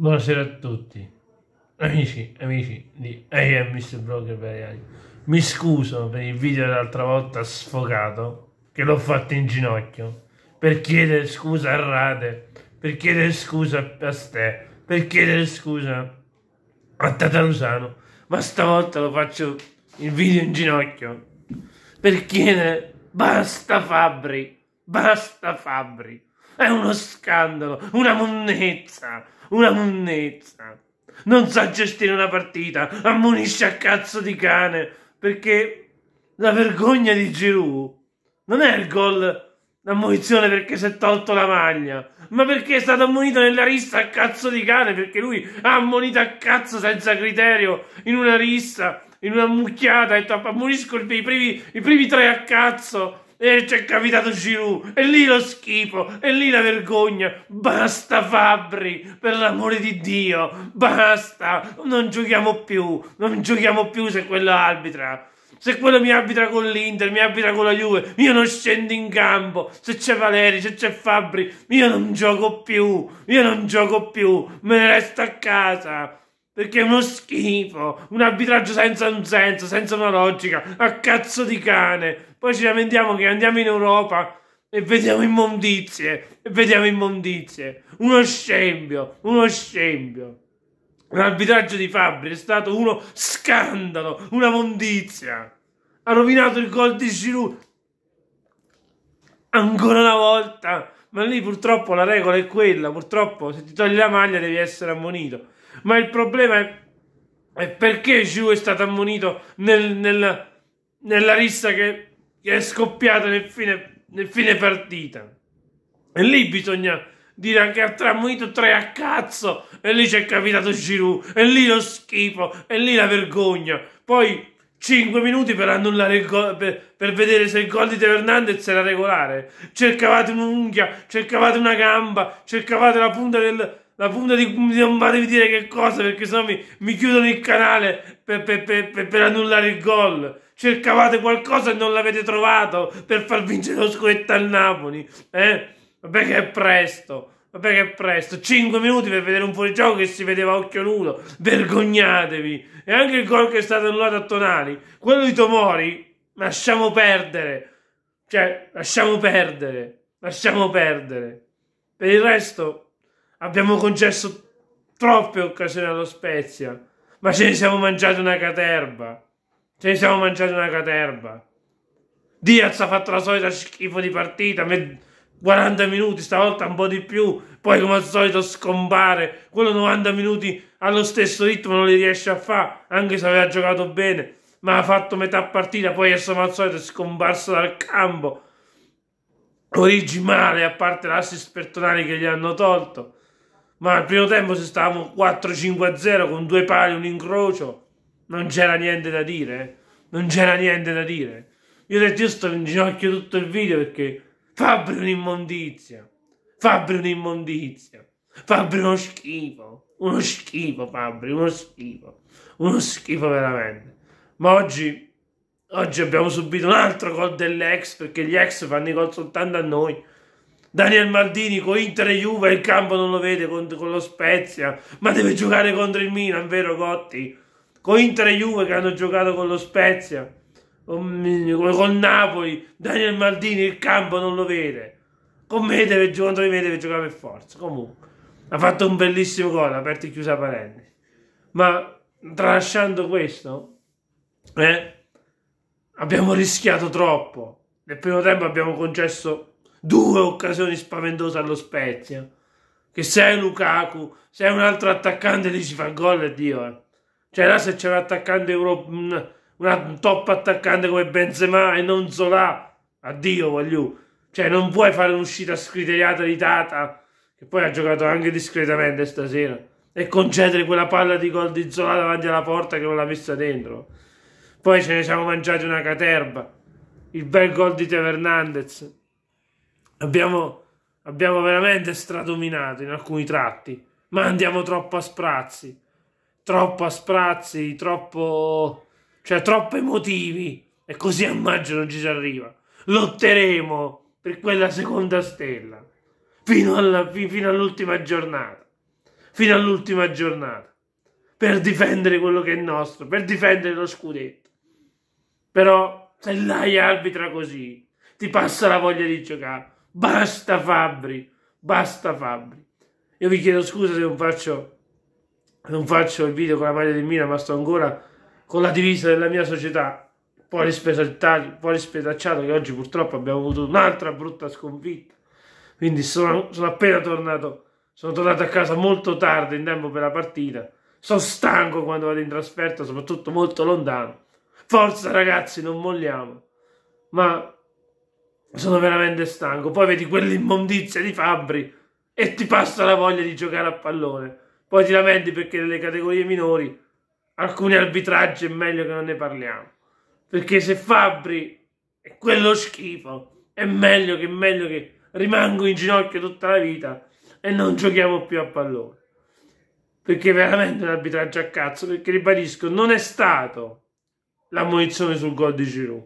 Buonasera a tutti, amici, amici di AM Mr. Broker per Mi scuso per il video dell'altra volta sfocato, che l'ho fatto in ginocchio, per chiedere scusa a Rade, per chiedere scusa a Ste, per chiedere scusa a Tatarusano, ma stavolta lo faccio il video in ginocchio, per chiedere basta Fabri, basta Fabri. È uno scandalo, una monnezza, una monnezza. Non sa gestire una partita, ammonisce a cazzo di cane, perché la vergogna di Giroud non è il gol ammunizione perché si è tolto la maglia, ma perché è stato ammonito nella rissa a cazzo di cane, perché lui ha ammonito a cazzo senza criterio in una rissa, in una mucchiata, e ammonisco i primi, i primi tre a cazzo e c'è capitato Giroud, e lì lo schifo, e lì la vergogna. Basta Fabri, per l'amore di Dio, basta. Non giochiamo più, non giochiamo più se quello arbitra. Se quello mi arbitra con l'Inter, mi arbitra con la Juve, io non scendo in campo. Se c'è Valeri, se c'è Fabri, io non gioco più, io non gioco più, me ne resto a casa. Perché è uno schifo, un arbitraggio senza un senso, senza una logica, a cazzo di cane. Poi ci lamentiamo che andiamo in Europa e vediamo immondizie, e vediamo immondizie. Uno scempio, uno scempio. L'arbitraggio di Fabri è stato uno scandalo, una mondizia. Ha rovinato il gol di Giroud. Ancora una volta. Ma lì purtroppo la regola è quella, purtroppo se ti togli la maglia devi essere ammonito ma il problema è, è perché Giù è stato ammonito nel, nel, nella rissa che, che, è scoppiata nel fine, nel fine partita. E lì bisogna dire anche a tre, ammonito tre a cazzo, e lì c'è capitato Giroud, e lì lo schifo, e lì la vergogna. Poi 5 minuti per annullare il gol, per, per, vedere se il gol di Teo era regolare. Cercavate un'unghia, cercavate una gamba, cercavate la punta del, la punta di... non fatevi dire che cosa perché sennò mi, mi chiudono il canale per, per, per, per annullare il gol. Cercavate qualcosa e non l'avete trovato per far vincere lo scudetto al Napoli. Eh? Vabbè che è presto. Vabbè che è presto, 5 minuti per vedere un fuorigioco che si vedeva a occhio nudo, vergognatevi! E anche il gol che è stato annullato a Tonali, quello di Tomori, lasciamo perdere! Cioè, lasciamo perdere, lasciamo perdere. Per il resto, Abbiamo concesso troppe occasioni allo Spezia, ma ce ne siamo mangiati una caterba. Ce ne siamo mangiati una caterba. Diaz ha fatto la solita schifo di partita, 40 minuti, stavolta un po' di più, poi come al solito scompare, quello 90 minuti allo stesso ritmo non li riesce a fare, anche se aveva giocato bene, ma ha fatto metà partita, poi è come al solito scomparso dal campo. Origi male, a parte l'assist per Tonali che gli hanno tolto ma al primo tempo se stavamo 4-5-0 con due pali, un incrocio, non c'era niente da dire, eh. non c'era niente da dire. Io ho detto, io sto in ginocchio tutto il video perché Fabri è un'immondizia, Fabri è un'immondizia, Fabri è uno schifo, uno schifo Fabri, uno schifo, uno schifo veramente. Ma oggi, oggi abbiamo subito un altro gol dell'ex perché gli ex fanno i gol soltanto a noi. Daniel Maldini con Inter e Juve il campo non lo vede con, con lo Spezia, ma deve giocare contro il Milan, vero Gotti? Con Inter e Juve che hanno giocato con lo Spezia, con, con Napoli, Daniel Maldini il campo non lo vede. Con me deve, contro di me deve giocare per forza. Comunque, ha fatto un bellissimo gol, aperto e chiusa parenti Ma tralasciando questo, eh, abbiamo rischiato troppo. Nel primo tempo abbiamo concesso due occasioni spaventose allo Spezia. Che se sei Lukaku, se sei un altro attaccante, lì si fa gol e Dio. Eh. Cioè là se c'è un attaccante europeo, un, un, top attaccante come Benzema e non Zola, addio voglio. Cioè non puoi fare un'uscita scriteriata di Tata, che poi ha giocato anche discretamente stasera, e concedere quella palla di gol di Zola davanti alla porta che non l'ha messa dentro. Poi ce ne siamo mangiati una caterba. Il bel gol di Teo Hernandez Abbiamo, abbiamo veramente stradominato in alcuni tratti, ma andiamo troppo a sprazzi. Troppo a sprazzi, troppo... cioè troppo emotivi. E così a maggio non ci si arriva. Lotteremo per quella seconda stella. Fino, alla, fino all'ultima giornata. Fino all'ultima giornata. Per difendere quello che è nostro. Per difendere lo scudetto. Però se l'hai arbitra così, ti passa la voglia di giocare. Basta Fabri, basta Fabri. Io vi chiedo scusa se non faccio, non faccio il video con la maglia di Mina, ma sto ancora con la divisa della mia società. Poi rispetacciato, poi rispetacciato che oggi purtroppo abbiamo avuto un'altra brutta sconfitta. Quindi sono, sono appena tornato, sono tornato a casa molto tardi in tempo per la partita. Sono stanco quando vado in trasferta, soprattutto molto lontano. Forza ragazzi, non molliamo. Ma sono veramente stanco. Poi vedi quell'immondizia di Fabbri e ti passa la voglia di giocare a pallone. Poi ti lamenti perché nelle categorie minori alcuni arbitraggi è meglio che non ne parliamo. Perché se Fabbri è quello schifo, è meglio che, meglio che rimango in ginocchio tutta la vita e non giochiamo più a pallone. Perché veramente un arbitraggio a cazzo, perché ribadisco, non è stato la munizione sul gol di Giroud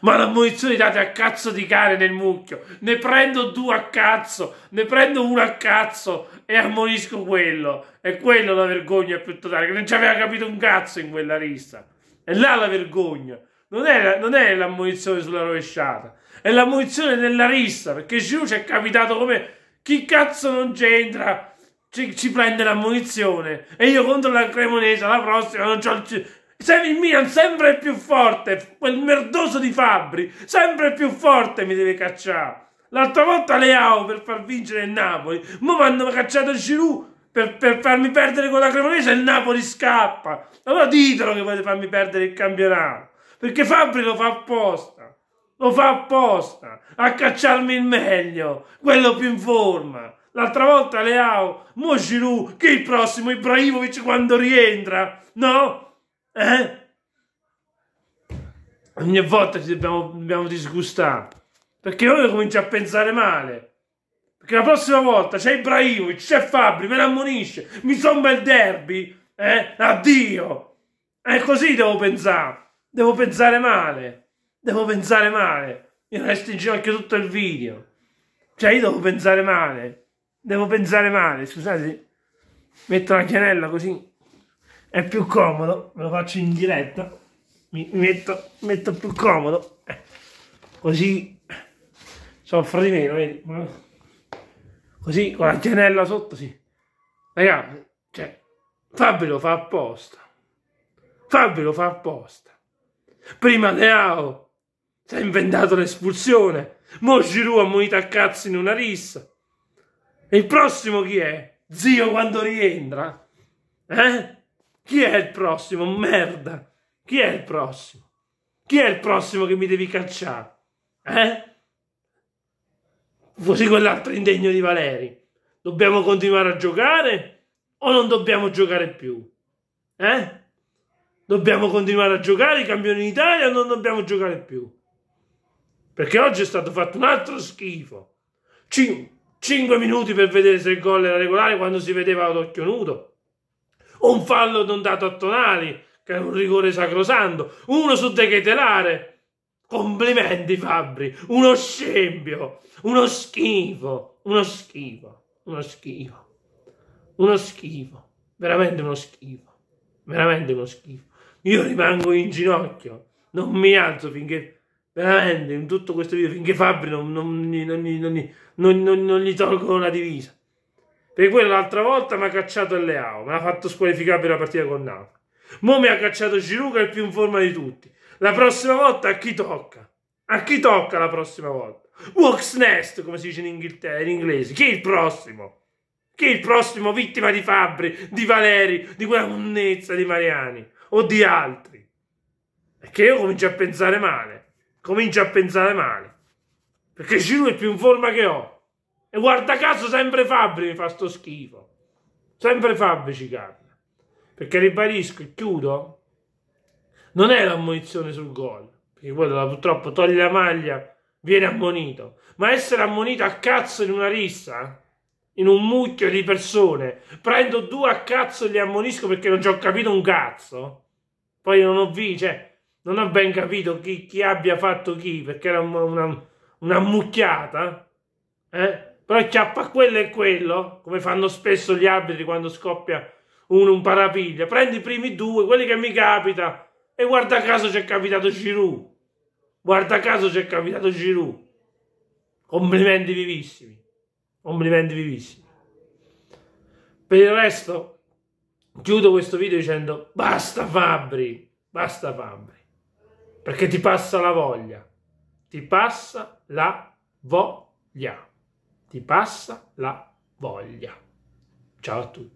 ma le munizioni date a cazzo di cane nel mucchio. Ne prendo due a cazzo, ne prendo uno a cazzo e ammonisco quello. E quello la vergogna più totale, che non ci aveva capito un cazzo in quella lista. E là la vergogna. Non è, non è l'ammonizione sulla rovesciata, è l'ammunizione nella rissa, perché Giù ci è capitato come chi cazzo non c'entra ci, ci prende l'ammunizione. e io contro la Cremonese la prossima non c'ho il sei il Milan sempre più forte, quel merdoso di Fabri, sempre più forte mi deve cacciare. L'altra volta Leao per far vincere il Napoli, ma mi hanno cacciato il Giroud per, per, farmi perdere con la Cremonese e il Napoli scappa. Allora ditelo che volete farmi perdere il campionato, perché Fabri lo fa apposta, lo fa apposta, a cacciarmi il meglio, quello più in forma. L'altra volta Leao, mo Giroud, che il prossimo Ibrahimovic quando rientra, no? Eh? Ogni volta ci dobbiamo, dobbiamo disgustare. Perché ora comincia a pensare male. Perché la prossima volta c'è Ibrahimovic, c'è Fabri, me l'ammonisce. Mi somma il derby. Eh? Addio. È eh, così devo pensare. Devo pensare male. Devo pensare male. Mi resto in giro anche tutto il video. Cioè io devo pensare male. Devo pensare male. Scusate. Metto la chianella così è più comodo, ve lo faccio in diretta, mi metto, metto più comodo, eh, così soffro di meno, vedi? Così con la tianella sotto, sì. Raga, cioè, Fabio lo fa apposta. Fabio lo fa apposta. Prima Leao si è inventato l'espulsione. Mo Giroud ha munito a cazzo in una rissa. E il prossimo chi è? Zio quando rientra? Eh? Chi è il prossimo? Merda! Chi è il prossimo? Chi è il prossimo che mi devi cacciare? Eh? Così quell'altro indegno di Valeri. Dobbiamo continuare a giocare o non dobbiamo giocare più? Eh? Dobbiamo continuare a giocare i campioni d'Italia o non dobbiamo giocare più? Perché oggi è stato fatto un altro schifo. Cin- 5 minuti per vedere se il gol era regolare quando si vedeva ad occhio nudo un fallo non dato a Tonali, che è un rigore sacrosanto, uno su De Chetelare. Complimenti Fabri, uno scempio, uno schifo, uno schifo, uno schifo, uno schifo, veramente uno schifo, veramente uno schifo. Io rimango in ginocchio, non mi alzo finché veramente in tutto questo video finché Fabri non, non, non, non gli tolgono la divisa. Per quello l'altra volta mi ha cacciato il Leao, mi ha fatto squalificabile la partita con Napoli. Mo mi ha cacciato Giroud che il più in forma di tutti. La prossima volta a chi tocca? A chi tocca la prossima volta? Walks nest, come si dice in, Inghilterra, in inglese. Chi è il prossimo? Chi è il prossimo vittima di Fabri, di Valeri, di quella monnezza di Mariani o di altri? Perché io comincio a pensare male. Comincio a pensare male. Perché Giroud è più in forma che ho. E guarda caso sempre Fabri mi fa sto schifo. Sempre Fabri ci capita. Perché ribadisco e chiudo, non è l'ammonizione sul gol, perché quello purtroppo toglie la maglia, viene ammonito. Ma essere ammonito a cazzo in una rissa, in un mucchio di persone, prendo due a cazzo e li ammonisco perché non ci ho capito un cazzo. Poi non ho visto, cioè, non ho ben capito chi, chi, abbia fatto chi, perché era una, una, una mucchiata. Eh? però acchiappa quello e quello, come fanno spesso gli arbitri quando scoppia uno un parapiglia. Prendi i primi due, quelli che mi capita, e guarda caso c'è capitato Giroud. Guarda caso c'è capitato Giroud. Complimenti vivissimi. Complimenti vivissimi. Per il resto, chiudo questo video dicendo basta Fabri, basta Fabri, perché ti passa la voglia. Ti passa la voglia ti passa la voglia. Ciao a tutti.